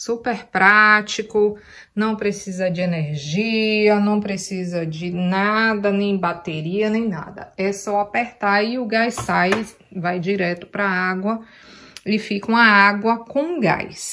super prático, não precisa de energia, não precisa de nada, nem bateria, nem nada. É só apertar e o gás sai, vai direto para a água e fica uma água com gás.